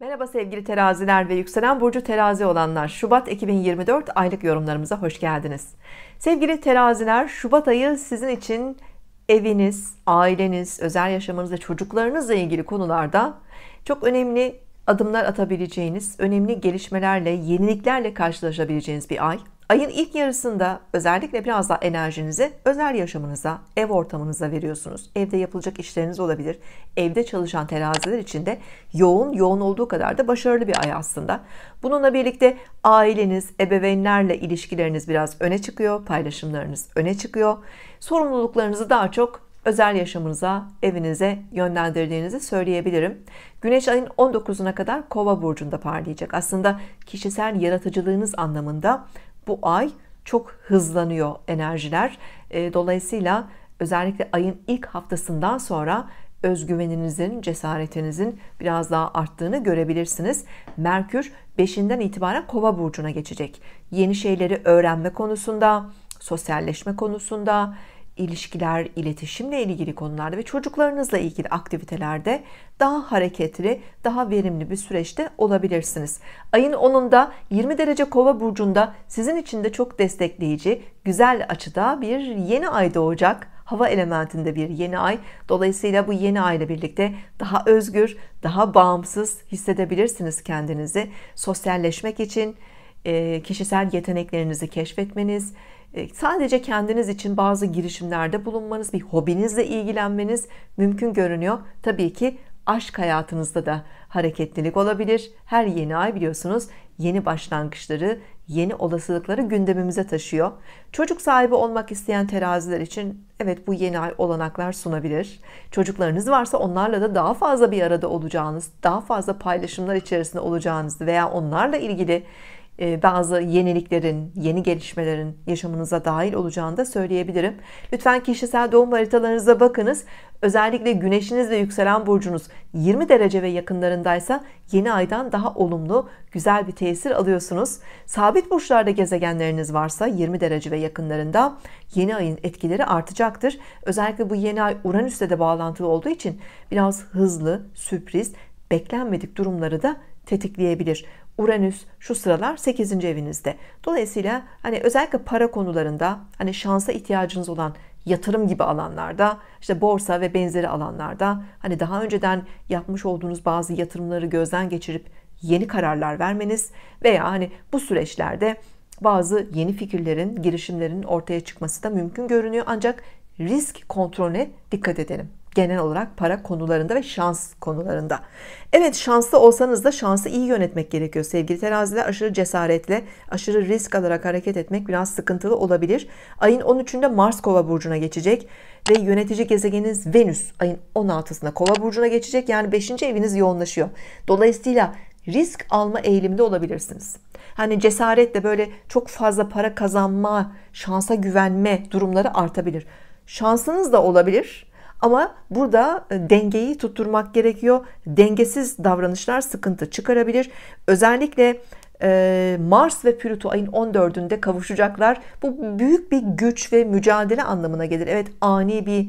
Merhaba sevgili teraziler ve yükselen burcu terazi olanlar Şubat 2024 aylık yorumlarımıza hoş geldiniz sevgili teraziler Şubat ayı sizin için eviniz aileniz özel yaşamınız ve çocuklarınızla ilgili konularda çok önemli adımlar atabileceğiniz önemli gelişmelerle yeniliklerle karşılaşabileceğiniz bir ay Ayın ilk yarısında özellikle biraz daha enerjinizi özel yaşamınıza, ev ortamınıza veriyorsunuz. Evde yapılacak işleriniz olabilir. Evde çalışan teraziler için de yoğun, yoğun olduğu kadar da başarılı bir ay aslında. Bununla birlikte aileniz, ebeveynlerle ilişkileriniz biraz öne çıkıyor, paylaşımlarınız öne çıkıyor. Sorumluluklarınızı daha çok özel yaşamınıza, evinize yönlendirdiğinizi söyleyebilirim. Güneş ayın 19'una kadar Kova burcunda parlayacak. Aslında kişisel yaratıcılığınız anlamında bu ay çok hızlanıyor enerjiler. E, dolayısıyla özellikle ayın ilk haftasından sonra özgüveninizin, cesaretinizin biraz daha arttığını görebilirsiniz. Merkür 5'inden itibaren Kova burcuna geçecek. Yeni şeyleri öğrenme konusunda, sosyalleşme konusunda, ilişkiler, iletişimle ilgili konularda ve çocuklarınızla ilgili aktivitelerde daha hareketli, daha verimli bir süreçte olabilirsiniz. Ayın 10'unda 20 derece kova burcunda sizin için de çok destekleyici, güzel açıda bir yeni ay doğacak hava elementinde bir yeni ay. Dolayısıyla bu yeni ay ile birlikte daha özgür, daha bağımsız hissedebilirsiniz kendinizi. Sosyalleşmek için kişisel yeteneklerinizi keşfetmeniz, e, sadece kendiniz için bazı girişimlerde bulunmanız, bir hobinizle ilgilenmeniz mümkün görünüyor. Tabii ki aşk hayatınızda da hareketlilik olabilir. Her yeni ay biliyorsunuz yeni başlangıçları, yeni olasılıkları gündemimize taşıyor. Çocuk sahibi olmak isteyen teraziler için evet bu yeni ay olanaklar sunabilir. Çocuklarınız varsa onlarla da daha fazla bir arada olacağınız, daha fazla paylaşımlar içerisinde olacağınız veya onlarla ilgili ee, bazı yeniliklerin, yeni gelişmelerin yaşamınıza dahil olacağını da söyleyebilirim. Lütfen kişisel doğum haritalarınıza bakınız. Özellikle güneşiniz ve yükselen burcunuz 20 derece ve yakınlarındaysa yeni aydan daha olumlu, güzel bir tesir alıyorsunuz. Sabit burçlarda gezegenleriniz varsa 20 derece ve yakınlarında yeni ayın etkileri artacaktır. Özellikle bu yeni ay Uranüs'te de bağlantılı olduğu için biraz hızlı, sürpriz, beklenmedik durumları da tetikleyebilir. Uranüs şu sıralar 8. evinizde. Dolayısıyla hani özellikle para konularında hani şansa ihtiyacınız olan yatırım gibi alanlarda işte borsa ve benzeri alanlarda hani daha önceden yapmış olduğunuz bazı yatırımları gözden geçirip yeni kararlar vermeniz veya hani bu süreçlerde bazı yeni fikirlerin, girişimlerin ortaya çıkması da mümkün görünüyor. Ancak risk kontrolüne dikkat edelim genel olarak para konularında ve şans konularında. Evet şanslı olsanız da şansı iyi yönetmek gerekiyor sevgili teraziler. Aşırı cesaretle, aşırı risk alarak hareket etmek biraz sıkıntılı olabilir. Ayın 13'ünde Mars kova burcuna geçecek ve yönetici gezegeniniz Venüs ayın 16'sında kova burcuna geçecek. Yani 5. eviniz yoğunlaşıyor. Dolayısıyla risk alma eğilimde olabilirsiniz. Hani cesaretle böyle çok fazla para kazanma, şansa güvenme durumları artabilir. Şansınız da olabilir ama burada e, dengeyi tutturmak gerekiyor. Dengesiz davranışlar sıkıntı çıkarabilir. Özellikle e, Mars ve Plüto ayın 14'ünde kavuşacaklar. Bu büyük bir güç ve mücadele anlamına gelir. Evet ani bir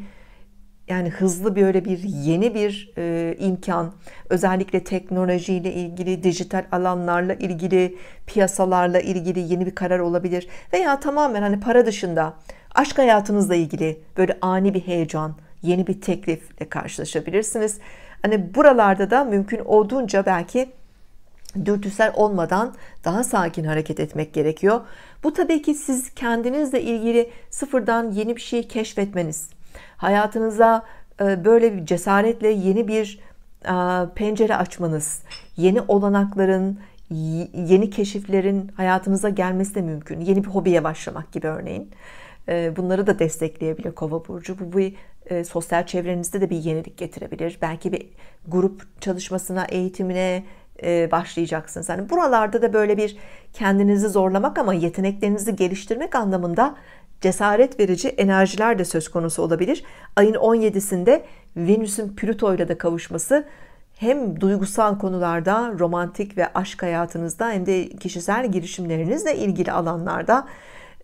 yani hızlı böyle bir yeni bir e, imkan özellikle teknolojiyle ilgili dijital alanlarla ilgili piyasalarla ilgili yeni bir karar olabilir veya tamamen hani para dışında aşk hayatınızla ilgili böyle ani bir heyecan yeni bir teklifle karşılaşabilirsiniz. Hani buralarda da mümkün olduğunca belki dürtüsel olmadan daha sakin hareket etmek gerekiyor. Bu tabii ki siz kendinizle ilgili sıfırdan yeni bir şey keşfetmeniz, hayatınıza e, böyle bir cesaretle yeni bir e, pencere açmanız, yeni olanakların, yeni keşiflerin hayatınıza gelmesi de mümkün. Yeni bir hobiye başlamak gibi örneğin. E, bunları da destekleyebilir Kova burcu. Bu bir e, sosyal çevrenizde de bir yenilik getirebilir. Belki bir grup çalışmasına, eğitimine e, başlayacaksınız. Hani buralarda da böyle bir kendinizi zorlamak ama yeteneklerinizi geliştirmek anlamında cesaret verici enerjiler de söz konusu olabilir. Ayın 17'sinde Venüs'ün Plüto ile de kavuşması hem duygusal konularda, romantik ve aşk hayatınızda hem de kişisel girişimlerinizle ilgili alanlarda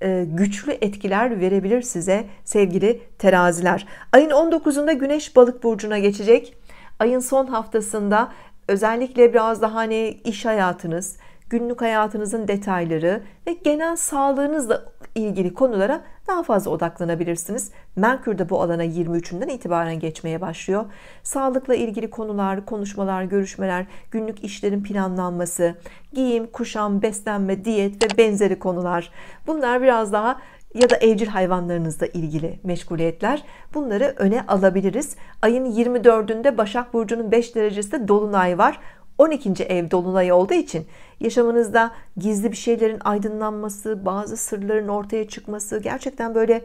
e, güçlü etkiler verebilir size sevgili teraziler. Ayın 19'unda Güneş Balık burcuna geçecek. Ayın son haftasında özellikle biraz daha hani iş hayatınız, günlük hayatınızın detayları ve genel sağlığınızla ilgili konulara daha fazla odaklanabilirsiniz. Merkür de bu alana 23'ünden itibaren geçmeye başlıyor. Sağlıkla ilgili konular, konuşmalar, görüşmeler, günlük işlerin planlanması, giyim, kuşam, beslenme, diyet ve benzeri konular. Bunlar biraz daha ya da evcil hayvanlarınızla ilgili meşguliyetler bunları öne alabiliriz. Ayın 24'ünde Başak Burcu'nun 5 derecesinde Dolunay var. 12. ev dolunay olduğu için yaşamınızda gizli bir şeylerin aydınlanması, bazı sırların ortaya çıkması, gerçekten böyle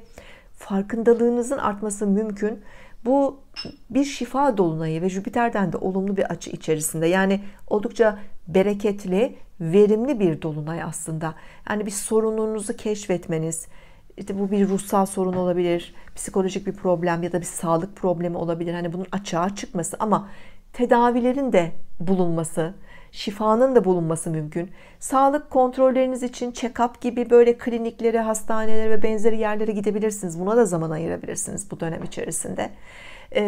farkındalığınızın artması mümkün. Bu bir şifa dolunayı ve Jüpiter'den de olumlu bir açı içerisinde. Yani oldukça bereketli, verimli bir dolunay aslında. Yani bir sorununuzu keşfetmeniz, işte bu bir ruhsal sorun olabilir, psikolojik bir problem ya da bir sağlık problemi olabilir. Hani bunun açığa çıkması ama tedavilerin de bulunması, şifanın da bulunması mümkün. Sağlık kontrolleriniz için check-up gibi böyle kliniklere, hastanelere ve benzeri yerlere gidebilirsiniz. Buna da zaman ayırabilirsiniz bu dönem içerisinde. Ee,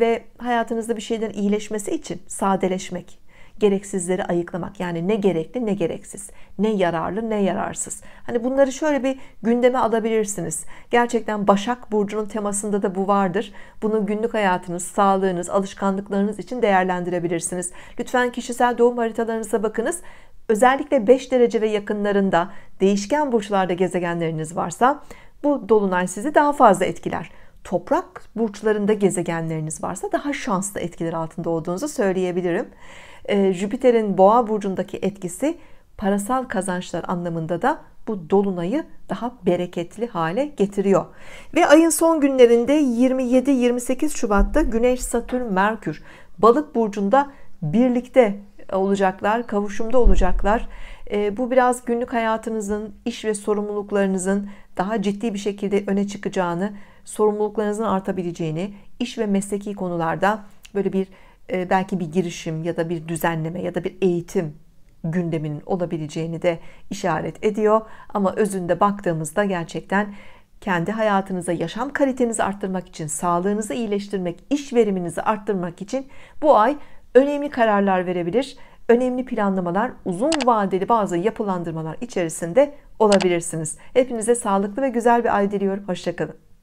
ve hayatınızda bir şeyden iyileşmesi için sadeleşmek, gereksizleri ayıklamak yani ne gerekli ne gereksiz ne yararlı ne yararsız hani bunları şöyle bir gündeme alabilirsiniz gerçekten Başak Burcu'nun temasında da bu vardır bunu günlük hayatınız sağlığınız alışkanlıklarınız için değerlendirebilirsiniz lütfen kişisel doğum haritalarınıza bakınız özellikle 5 derece ve yakınlarında değişken burçlarda gezegenleriniz varsa bu dolunay sizi daha fazla etkiler toprak burçlarında gezegenleriniz varsa daha şanslı etkiler altında olduğunuzu söyleyebilirim. Ee, Jüpiter'in boğa burcundaki etkisi parasal kazançlar anlamında da bu dolunayı daha bereketli hale getiriyor. Ve ayın son günlerinde 27-28 Şubat'ta Güneş, Satürn, Merkür Balık burcunda birlikte olacaklar, kavuşumda olacaklar. Ee, bu biraz günlük hayatınızın, iş ve sorumluluklarınızın daha ciddi bir şekilde öne çıkacağını, sorumluluklarınızın artabileceğini, iş ve mesleki konularda böyle bir e, belki bir girişim ya da bir düzenleme ya da bir eğitim gündeminin olabileceğini de işaret ediyor. Ama özünde baktığımızda gerçekten kendi hayatınıza, yaşam kalitenizi arttırmak için, sağlığınızı iyileştirmek, iş veriminizi arttırmak için bu ay önemli kararlar verebilir. Önemli planlamalar, uzun vadeli bazı yapılandırmalar içerisinde olabilirsiniz. Hepinize sağlıklı ve güzel bir ay diliyorum. Hoşçakalın.